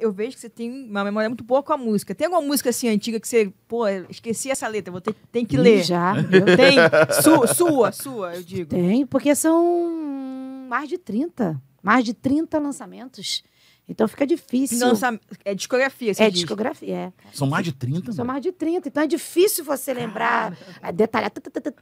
eu vejo que você tem uma memória muito boa com a música. Tem alguma música assim antiga que você, pô, esqueci essa letra, vou ter tem que ler. Já. Tem Su, sua, sua, eu digo. Tem, porque são mais de 30, mais de 30 lançamentos. Então fica difícil. Lança... É discografia, você É diz. discografia, é. São mais de 30? São mais de 30. Então é difícil você lembrar, é, detalhar.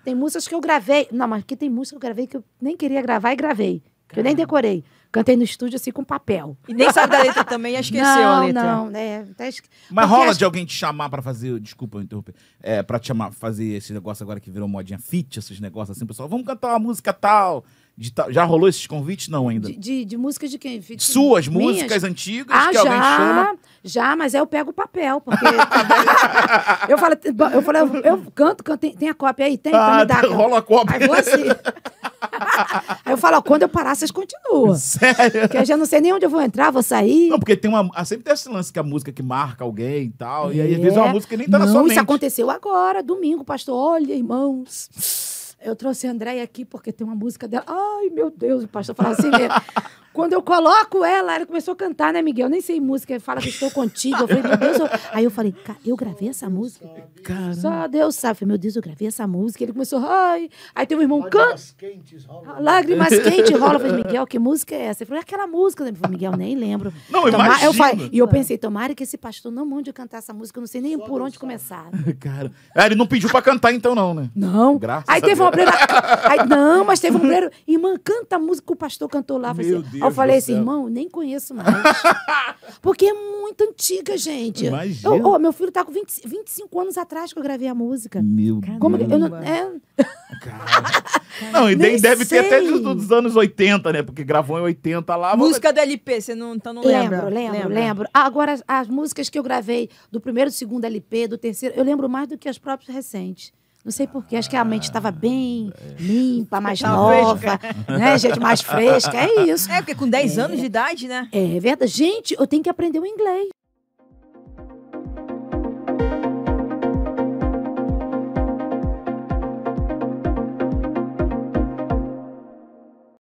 Tem músicas que eu gravei. Não, mas aqui tem música que eu gravei que eu nem queria gravar e gravei. Que eu nem decorei. Cantei no estúdio assim com papel. E nem sabe da letra também, esqueceu não, a letra. Não, né? Tá mas Porque rola acho... de alguém te chamar pra fazer. Desculpa eu interromper. É, pra te chamar, fazer esse negócio agora que virou modinha fit, esses negócios assim, pessoal. Vamos cantar uma música tal. já rolou esses convites? Não, ainda. De, de, de músicas de quem? De Suas minhas? músicas antigas ah, que já, alguém chama? Já, mas aí eu pego o papel, porque. eu falo, eu, falo eu, eu canto, canto, tem, tem a cópia aí? Tem? Ah, então me dá. Rola a cópia. Aí vou assim. eu falo, quando eu parar, vocês continuam. Sério? Porque eu já não sei nem onde eu vou entrar, vou sair. Não, porque tem uma. Ah, sempre tem esse lance que a música que marca alguém e tal. É. E aí, às vezes, é uma é. música que nem tá não, na sua mente. Isso aconteceu agora, domingo, pastor. Olha, irmãos. Eu trouxe a Andréia aqui porque tem uma música dela. Ai, meu Deus, o pastor fala assim mesmo. Quando eu coloco ela, ela começou a cantar, né, Miguel? Eu nem sei música, fala que estou contigo. Eu falei, meu Deus. Eu... Aí eu falei, eu gravei essa música? Caramba. Só Deus sabe. Eu falei, meu Deus, eu gravei essa música. Ele começou, ai. Aí tem um irmão, canta. Lágrimas quentes rolam. Lágrimas quentes rolam. Eu falei, Miguel, que música é essa? Ele falou, é aquela música. Eu falei, Miguel, nem lembro. Não, Toma... eu falei, E eu pensei, tomara que esse pastor não mande eu cantar essa música. Eu não sei nem Só por onde sabe. começar. Cara. É, ele não pediu pra cantar então, não, né? Não. Graças aí teve um obreiro. Aí, não, mas teve um obreiro. Irmã, canta a música que o pastor cantou lá. Meu assim, Deus eu falei assim, assim, irmão, nem conheço mais. Porque é muito antiga, gente. Imagina. Eu, oh, meu filho tá com 20, 25 anos atrás que eu gravei a música. Meu Deus. Como eu não, é... não, e nem deve sei. ter até dos, dos, anos 80, né? Porque gravou em 80 lá. Música do LP, você não, então não lembra? Lembro, lembro, lembro. Ah, lembro. agora, as músicas que eu gravei do primeiro, do segundo LP, do terceiro, eu lembro mais do que as próprias recentes. Não sei porquê, acho que a mente estava bem limpa, mais nova, né? Gente mais fresca, é isso. É, porque com 10 é. anos de idade, né? é verdade. Gente, eu tenho que aprender o inglês.